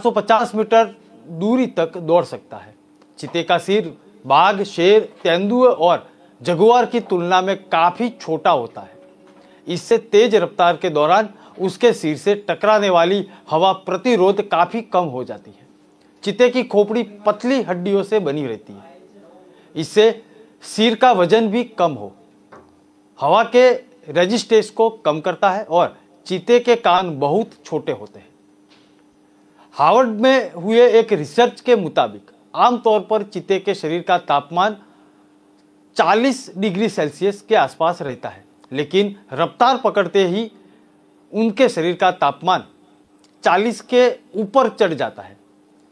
450 metre दूरी तक दौड़ सकता है चिते का सिर बाघ शेर तेंदुए और जगुआर की तुलना में काफ़ी छोटा होता है इससे तेज रफ्तार के दौरान उसके सिर से टकराने वाली हवा प्रतिरोध काफ़ी कम हो जाती है चिते की खोपड़ी पतली हड्डियों से बनी रहती है इससे सिर का वजन भी कम हो हवा के रेजिस्टेंस को कम करता है और चीते के कान बहुत छोटे होते हैं हार्वर्ड में हुए एक रिसर्च के मुताबिक आमतौर पर चीते के शरीर का तापमान 40 डिग्री सेल्सियस के आसपास रहता है लेकिन रफ्तार पकड़ते ही उनके शरीर का तापमान 40 के ऊपर चढ़ जाता है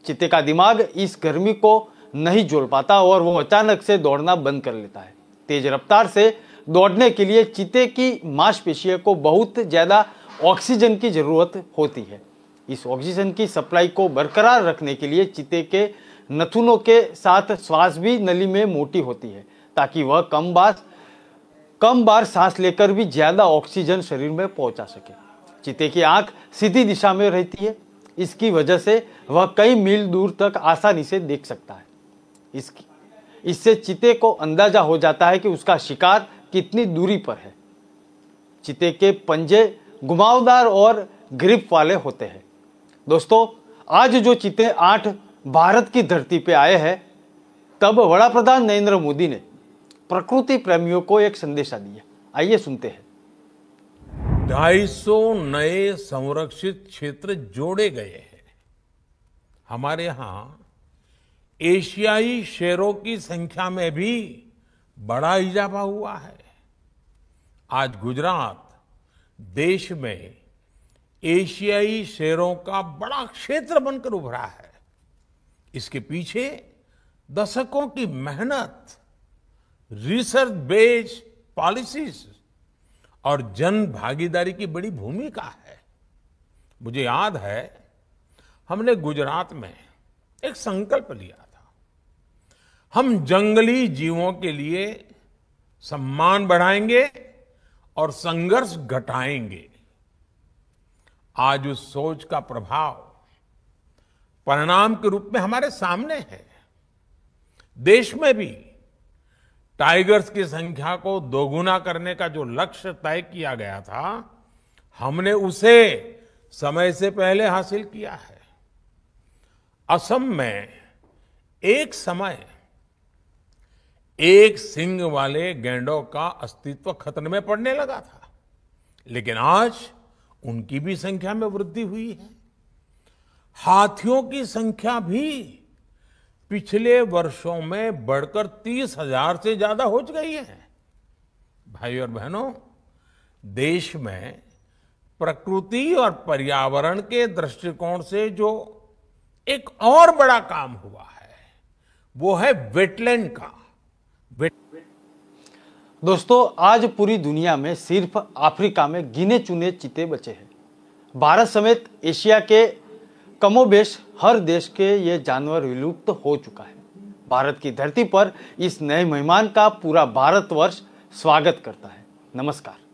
चीते का दिमाग इस गर्मी को नहीं जोड़ पाता और वो अचानक से दौड़ना बंद कर लेता है तेज रफ्तार से दौड़ने के लिए चीते की मांसपेशियों को बहुत ज़्यादा ऑक्सीजन की ज़रूरत होती है इस ऑक्सीजन की सप्लाई को बरकरार रखने के लिए चीते के नथुनों के साथ श्वास भी नली में मोटी होती है ताकि वह कम बार कम बार सांस लेकर भी ज़्यादा ऑक्सीजन शरीर में पहुंचा सके चीते की आंख सीधी दिशा में रहती है इसकी वजह से वह कई मील दूर तक आसानी से देख सकता है इसकी इससे चीते को अंदाजा हो जाता है कि उसका शिकार कितनी दूरी पर है चीते के पंजे घुमावदार और ग्रिप वाले होते हैं दोस्तों आज जो चीते आठ भारत की धरती पे आए हैं तब वड़ा प्रधान नरेंद्र मोदी ने प्रकृति प्रेमियों को एक संदेशा दिया आइए सुनते हैं ढाई सौ नए संरक्षित क्षेत्र जोड़े गए हैं हमारे यहां एशियाई शेरों की संख्या में भी बड़ा इजाफा हुआ है आज गुजरात देश में एशियाई शेरों का बड़ा क्षेत्र बनकर उभरा है इसके पीछे दशकों की मेहनत रिसर्च बेस्ड पॉलिसीज और जन भागीदारी की बड़ी भूमिका है मुझे याद है हमने गुजरात में एक संकल्प लिया था हम जंगली जीवों के लिए सम्मान बढ़ाएंगे और संघर्ष घटाएंगे आज उस सोच का प्रभाव परिणाम के रूप में हमारे सामने है देश में भी टाइगर्स की संख्या को दोगुना करने का जो लक्ष्य तय किया गया था हमने उसे समय से पहले हासिल किया है असम में एक समय एक सिंह वाले गैंडों का अस्तित्व खतरे में पड़ने लगा था लेकिन आज उनकी भी संख्या में वृद्धि हुई है हाथियों की संख्या भी पिछले वर्षों में बढ़कर तीस हजार से ज्यादा हो गई है भाई और बहनों देश में प्रकृति और पर्यावरण के दृष्टिकोण से जो एक और बड़ा काम हुआ है वो है वेटलैंड का दोस्तों आज पूरी दुनिया में सिर्फ अफ्रीका में गिने चुने चीते बचे हैं भारत समेत एशिया के कमोबेश हर देश के ये जानवर विलुप्त तो हो चुका है भारत की धरती पर इस नए मेहमान का पूरा भारतवर्ष स्वागत करता है नमस्कार